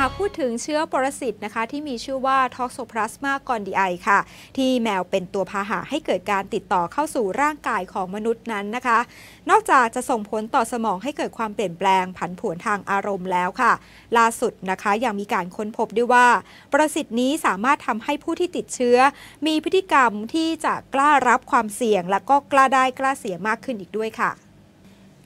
หากพูดถึงเชื้อปรสิตนะคะ ที่มีชื่อว่าทกโซพลาสมาคอนด d ไอค่ะ ที่แมวเป็นตัวพาหะให้เกิดการติดต่อเข้าสู่ร่างกายของมนุษย์นั้นนะคะ นอกจากจะส่งผลต่อสมองให้เกิดความเปลี่ยนแปลงผันผวนทางอารมณ์แล้วค่ะ ล่าสุดนะคะยังมีการค้นพบด้วยว่า ปรสิตนี้สามารถทำให้ผู้ที่ติดเชื้อ มีพฤติกรรมที่จะกล้ารับความเสี่ยง และก็กล้าได้กล้าเสียมากขึ้นอีกด้วยค่ะ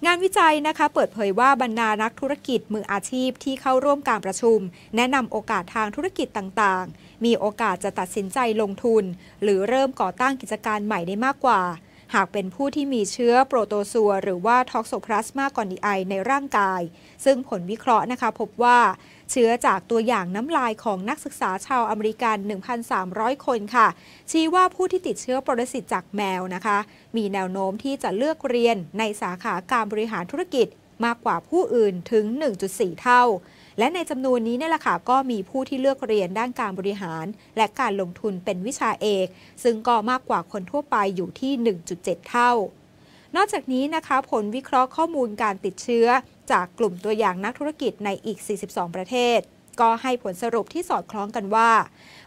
งานวิจัยนะคะเปิดเผยว่าบรรดานักธุรกิจมืออาชีพที่เข้าร่วมการประชุมแนะนำโอกาสทางธุรกิจต่างๆ มีโอกาสจะตัดสินใจลงทุนหรือเริ่มก่อตั้งกิจการใหม่ได้มากกว่าหากเป็นผู้ที่มีเชื้อโปรโตซัวหรือว่าท็อกโซพลาสมากอนีไอในร่างกาย ซึ่งผลวิเคราะห์นะคะ พบว่า เชื้อจากตัวอย่างน้ำลายของนักศึกษาชาวอเมริกัน 1,300 คนค่ะ ชี้ว่าผู้ที่ติดเชื้อปรสิตจากแมวนะคะ มีแนวโน้มที่จะเลือกเรียนในสาขาการบริหารธุรกิจมากกว่าผู้อื่นถึง 1.4 เท่าและในจำนวนนี้เนี่ยแหละค่ะก็มีผู้ที่เลือกเรียนด้านการบริหาร และการลงทุนเป็นวิชาเอก ซึ่งก็มากกว่าคนทั่วไปอยู่ที่ 1.7 เท่า นอกจากนี้นะคะ ผลวิเคราะห์ข้อมูลการติดเชื้อ จากกลุ่มตัวอย่างนักธุรกิจในอีก 42 ประเทศ ก็ให้ผลสรุปที่สอดคล้องกันว่า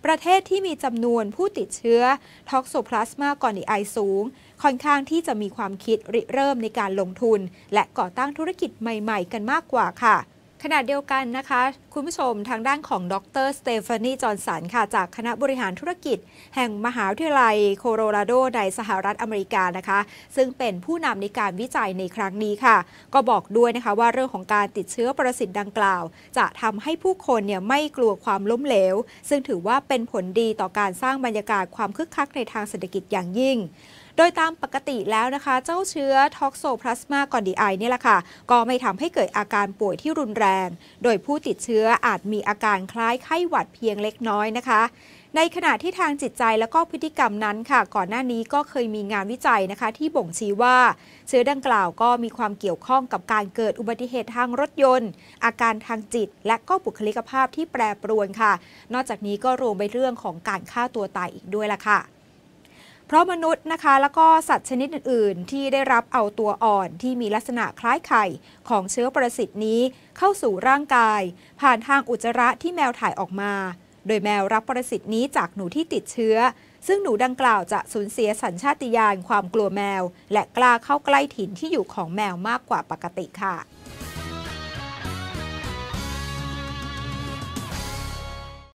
ประเทศที่มีจำนวนผู้ติดเชื้อท็อกโซพลาสมาก่อนไอสูง ค่อนข้างที่จะมีความคิดริเริ่มในการลงทุน และก่อตั้งธุรกิจใหม่ๆกันมากกว่าค่ะขณะเดียวกันนะคะคุณผู้ชมทางด้านของดรสเตฟานีจอร์สันค่ะจากคณะบริหารธุรกิจแห่งมหาวิทยาลัย โคโลราโดในสหรัฐอเมริกานะคะ ซึ่งเป็นผู้นำในการวิจัยในครั้งนี้ค่ะ ก็บอกด้วยนะคะว่าเรื่องของการติดเชื้อประสิทธิ์ดังกล่าว จะทำให้ผู้คนเนี่ยไม่กลัวความล้มเหลว ซึ่งถือว่าเป็นผลดีต่อการสร้างบรรยากาศความคึกคักในทางเศรษฐกิจอย่างยิ่งโดยตามปกติแล้วนะคะ เจ้าเชื้อท็อกโซพลาสมากอดีไอเนี่ยแหละค่ะ ก็ไม่ทำให้เกิดอาการป่วยที่รุนแรง โดยผู้ติดเชื้ออาจมีอาการคล้ายไข้หวัดเพียงเล็กน้อยนะคะ ในขณะที่ทางจิตใจและก็พฤติกรรมนั้นค่ะ ก่อนหน้านี้ก็เคยมีงานวิจัยนะคะ ที่บ่งชี้ว่า เชื้อดังกล่าวก็มีความเกี่ยวข้องกับการเกิดอุบัติเหตุทางรถยนต์ อาการทางจิต และก็บุคลิกภาพที่แปรปรวนค่ะ นอกจากนี้ก็รวมไปเรื่องของการฆ่าตัวตายอีกด้วยล่ะค่ะเพราะมนุษย์นะคะ แล้วก็สัตว์ชนิดอื่นๆ ที่ได้รับเอาตัวอ่อนที่มีลักษณะคล้ายไข่ของเชื้อปรสิตนี้ เข้าสู่ร่างกาย ผ่านทางอุจจาระที่แมวถ่ายออกมา โดยแมวรับปรสิตนี้จากหนูที่ติดเชื้อ ซึ่งหนูดังกล่าวจะสูญเสียสัญชาติญาณความกลัวแมว และกล้าเข้าใกล้ถิ่นที่อยู่ของแมวมากกว่าปกติค่ะ